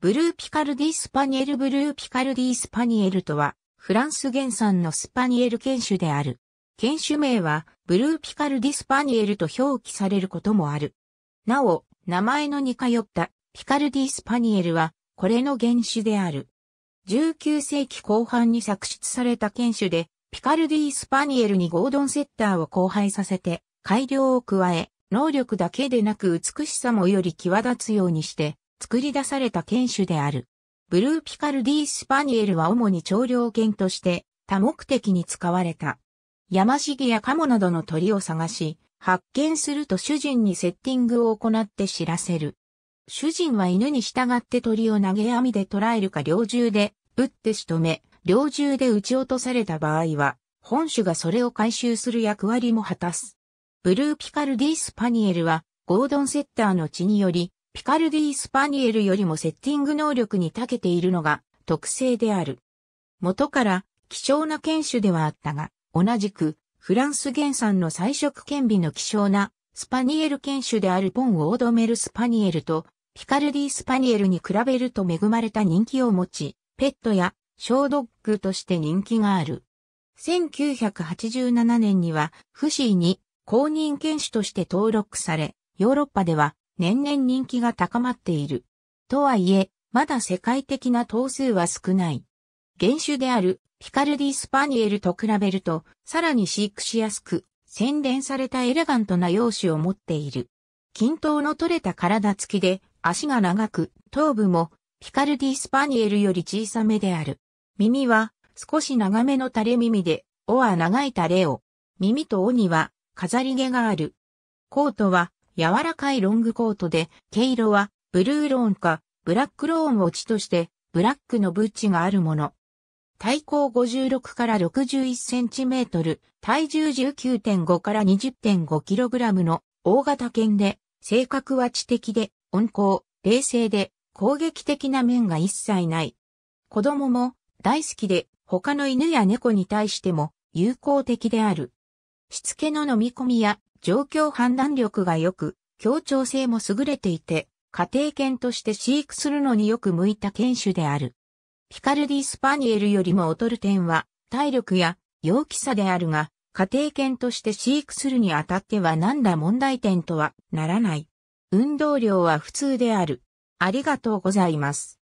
ブルーピカルディスパニエルブルーピカルディスパニエルとは、フランス原産のスパニエル犬種である。犬種名は、ブルーピカルディスパニエルと表記されることもある。なお、名前の似通ったピカルディスパニエルは、これの原種である。19世紀後半に作出された犬種で、ピカルディスパニエルにゴードンセッターを交配させて、改良を加え、能力だけでなく美しさもより際立つようにして、作り出された犬種である。ブルーピカルディースパニエルは主に調量犬として多目的に使われた。山マシギやカモなどの鳥を探し、発見すると主人にセッティングを行って知らせる。主人は犬に従って鳥を投げ網で捕らえるか猟銃で撃って仕留め、猟銃で撃ち落とされた場合は、本種がそれを回収する役割も果たす。ブルーピカルディースパニエルは、ゴードンセッターの血により、ピカルディ・スパニエルよりもセッティング能力に長けているのが特性である。元から貴重な犬種ではあったが、同じくフランス原産の彩色顕微の貴重なスパニエル犬種であるポン・オードメル・スパニエルとピカルディ・スパニエルに比べると恵まれた人気を持ち、ペットや小ドッグとして人気がある。1987年には、フシーに公認犬種として登録され、ヨーロッパでは年々人気が高まっている。とはいえ、まだ世界的な頭数は少ない。原種であるピカルディ・スパニエルと比べると、さらに飼育しやすく、洗練されたエレガントな容姿を持っている。均等の取れた体つきで、足が長く、頭部もピカルディ・スパニエルより小さめである。耳は少し長めの垂れ耳で、尾は長い垂れを。耳と尾には飾り毛がある。コートは柔らかいロングコートで、毛色はブルーローンかブラックローンを地として、ブラックのブッチがあるもの。体高56から61センチメートル、体重19.5から20.5キログラムの大型犬で、性格は知的で、温厚、冷静で、攻撃的な面が一切ない。子供も大好きで、他の犬や猫に対しても友好的である。しつけの飲み込みや状況判断力が良く、協調性も優れていて、家庭犬として飼育するのによく向いた犬種である。ピカルディ・スパニエルよりも劣る点は、体力や陽気さであるが、家庭犬として飼育するにあたっては何ら問題点とはならない。運動量は普通である。ありがとうございます。